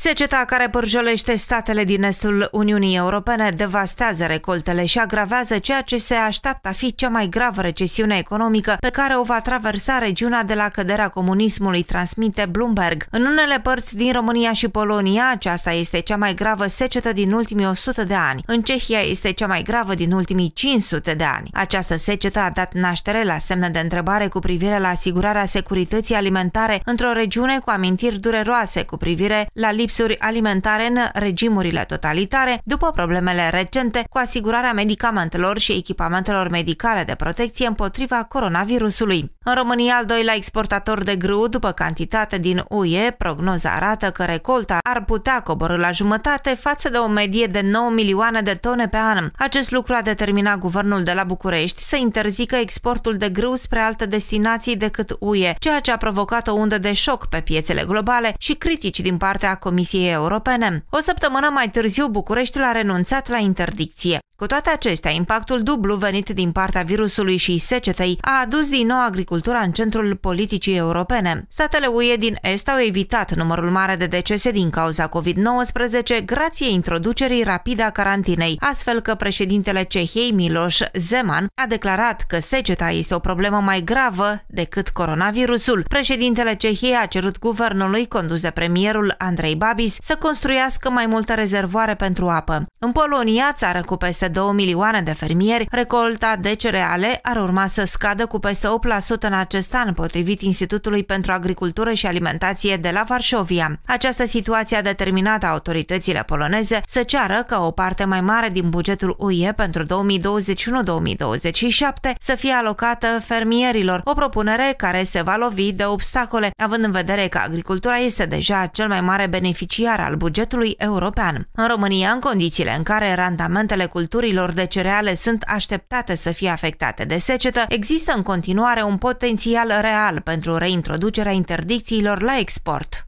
Seceta care pârjolește statele din estul Uniunii Europene devastează recoltele și agravează ceea ce se așteaptă a fi cea mai gravă recesiune economică pe care o va traversa regiunea de la căderea comunismului, transmite Bloomberg. În unele părți din România și Polonia, aceasta este cea mai gravă secetă din ultimii 100 de ani. În Cehia este cea mai gravă din ultimii 500 de ani. Această secetă a dat naștere la semne de întrebare cu privire la asigurarea securității alimentare într-o regiune cu amintiri dureroase cu privire la lipsuri alimentare în regimurile totalitare, după problemele recente cu asigurarea medicamentelor și echipamentelor medicale de protecție împotriva coronavirusului. În România, al doilea exportator de grâu după cantitate din UE, prognoza arată că recolta ar putea coborâ la jumătate față de o medie de 9 milioane de tone pe an. Acest lucru a determinat guvernul de la București să interzică exportul de grâu spre alte destinații decât UE, ceea ce a provocat o undă de șoc pe piețele globale și critici din partea Comisiei Comisiei Europene. O săptămână mai târziu, Bucureștiul a renunțat la interdicție. Cu toate acestea, impactul dublu venit din partea virusului și secetei a adus din nou agricultura în centrul politicii europene. Statele UE din Est au evitat numărul mare de decese din cauza COVID-19 grație introducerii rapide a carantinei, astfel că președintele Cehei Miloș Zeman a declarat că seceta este o problemă mai gravă decât coronavirusul. Președintele Cehei a cerut guvernului condus de premierul Andrei Babis să construiască mai multe rezervoare pentru apă. În Polonia, țară cu peste peste 2 milioane de fermieri, recolta de cereale ar urma să scadă cu peste 8% în acest an, potrivit Institutului pentru Agricultură și Alimentație de la Varșovia. Această situație a determinat autoritățile poloneze să ceară ca o parte mai mare din bugetul UE pentru 2021-2027 să fie alocată fermierilor, o propunere care se va lovi de obstacole, având în vedere că agricultura este deja cel mai mare beneficiar al bugetului european. În România, în condițiile în care randamentele culturii culturilor de cereale sunt așteptate să fie afectate de secetă, există în continuare un potențial real pentru reintroducerea interdicțiilor la export.